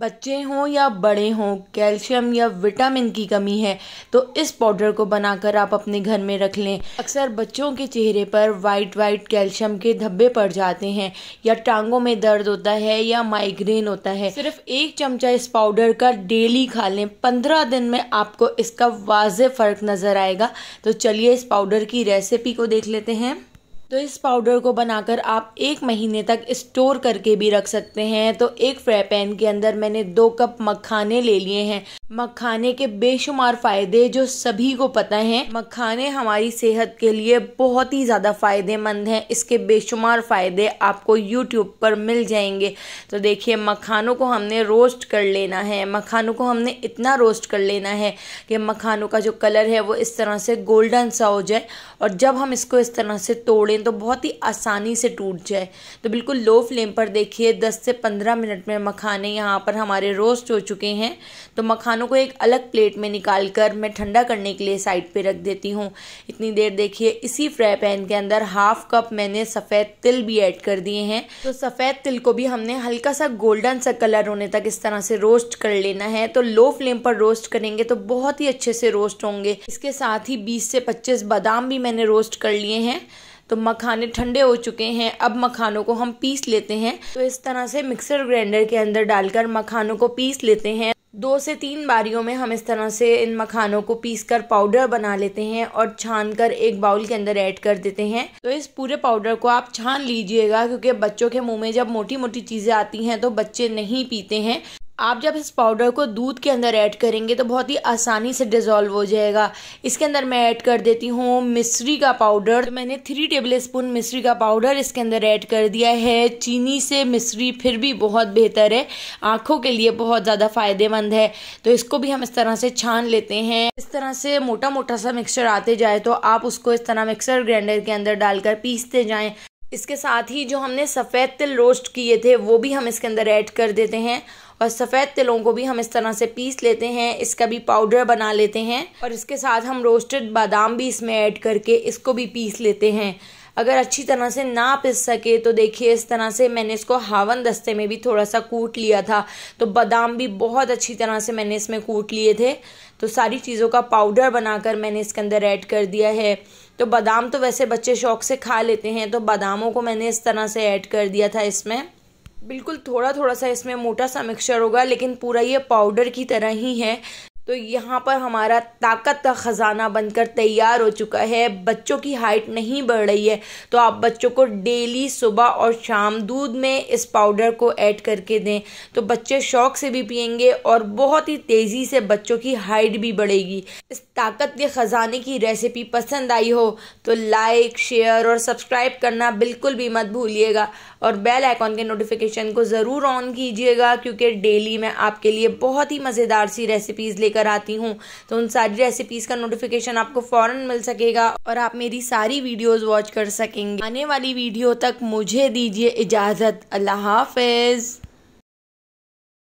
बच्चे हों या बड़े हों कैल्शियम या विटामिन की कमी है तो इस पाउडर को बनाकर आप अपने घर में रख लें अक्सर बच्चों के चेहरे पर वाइट वाइट कैल्शियम के धब्बे पड़ जाते हैं या टांगों में दर्द होता है या माइग्रेन होता है सिर्फ एक चमचा इस पाउडर का डेली खा लें पंद्रह दिन में आपको इसका वाज फ़र्क नज़र आएगा तो चलिए इस पाउडर की रेसिपी को देख लेते हैं तो इस पाउडर को बनाकर आप एक महीने तक स्टोर करके भी रख सकते हैं तो एक फ्राई पैन के अंदर मैंने दो कप मखाने ले लिए हैं मखाने के बेशुमार फायदे जो सभी को पता हैं मखाने हमारी सेहत के लिए बहुत ही ज़्यादा फायदेमंद हैं इसके बेशुमार फायदे आपको यूट्यूब पर मिल जाएंगे तो देखिए मखानों को हमने रोस्ट कर लेना है मखानों को हमने इतना रोस्ट कर लेना है कि मखानों का जो कलर है वो इस तरह से गोल्डन सा हो जाए और जब हम इसको इस तरह से तोड़े प्लेन तो बहुत ही आसानी से टूट जाए तो बिल्कुल लो फ्लेम पर देखिए 10 से 15 मिनट में मखाने यहाँ पर हमारे रोस्ट हो चुके हैं तो मखानों को एक अलग प्लेट में निकाल कर मैं ठंडा करने के लिए साइड पर रख देती हूँ इतनी देर देखिए इसी फ्राई पैन के अंदर हाफ कप मैंने सफ़ेद तिल भी ऐड कर दिए हैं तो सफ़ेद तिल को भी हमने हल्का सा गोल्डन सा कलर होने तक इस तरह से रोस्ट कर लेना है तो लो फ्लेम पर रोस्ट करेंगे तो बहुत ही अच्छे से रोस्ट होंगे इसके साथ ही 20 से 25 बादाम भी मैंने रोस्ट कर लिए हैं तो मखाने ठंडे हो चुके हैं अब मखानों को हम पीस लेते हैं तो इस तरह से मिक्सर ग्राइंडर के अंदर डालकर मखानों को पीस लेते हैं दो से तीन बारियों में हम इस तरह से इन मखानों को पीसकर पाउडर बना लेते हैं और छान कर एक बाउल के अंदर ऐड कर देते हैं तो इस पूरे पाउडर को आप छान लीजिएगा क्योंकि बच्चों के मुंह में जब मोटी मोटी चीज़ें आती हैं तो बच्चे नहीं पीते हैं आप जब इस पाउडर को दूध के अंदर ऐड करेंगे तो बहुत ही आसानी से डिज़ोल्व हो जाएगा इसके अंदर मैं ऐड कर देती हूँ मिश्री का पाउडर तो मैंने थ्री टेबल स्पून मिश्री का पाउडर इसके अंदर ऐड कर दिया है चीनी से मिश्री फिर भी बहुत बेहतर है आँखों के लिए बहुत ज़्यादा फ़ायदेमंद है तो इसको भी हम इस तरह से छान लेते हैं इस तरह से मोटा मोटा सा मिक्सचर आते जाए तो आप उसको इस तरह मिक्सर ग्राइंडर के अंदर डालकर पीसते जाएँ इसके साथ ही जो हमने सफ़ेद तिल रोस्ट किए थे वो भी हम इसके अंदर ऐड कर देते हैं और सफ़ेद तिलों को भी हम इस तरह से पीस लेते हैं इसका भी पाउडर बना लेते हैं और इसके साथ हम रोस्टेड बादाम भी इसमें ऐड करके इसको भी पीस लेते हैं अगर अच्छी तरह से ना पिस सके तो देखिए इस तरह से मैंने इसको हावन दस्ते में भी थोड़ा सा कूट लिया था तो बादाम भी बहुत अच्छी तरह से मैंने इसमें कूट लिए थे तो सारी चीज़ों का पाउडर बनाकर मैंने इसके अंदर ऐड कर दिया है तो बादाम तो वैसे बच्चे शौक से खा लेते हैं तो बादामों को मैंने इस तरह से ऐड कर दिया था इसमें बिल्कुल थोड़ा थोड़ा सा इसमें मोटा सा मिक्सचर होगा लेकिन पूरा ये पाउडर की तरह ही है तो यहाँ पर हमारा ताकत का ख़जाना बनकर तैयार हो चुका है बच्चों की हाइट नहीं बढ़ रही है तो आप बच्चों को डेली सुबह और शाम दूध में इस पाउडर को ऐड करके दें तो बच्चे शौक से भी पियेंगे और बहुत ही तेज़ी से बच्चों की हाइट भी बढ़ेगी इस ताकत के ख़जाने की रेसिपी पसंद आई हो तो लाइक शेयर और सब्सक्राइब करना बिल्कुल भी मत भूलिएगा और बेल आइकॉन के नोटिफिकेशन को ज़रूर ऑन कीजिएगा क्योंकि डेली मैं आपके लिए बहुत ही मज़ेदार सी रेसिपीज़ लेकर लेकर आती हूँ तो उन सारी रेसिपीज़ का नोटिफिकेशन आपको फ़ौरन मिल सकेगा और आप मेरी सारी वीडियोज़ वॉच कर सकेंगे आने वाली वीडियो तक मुझे दीजिए इजाज़त अल्लाह हाफिज़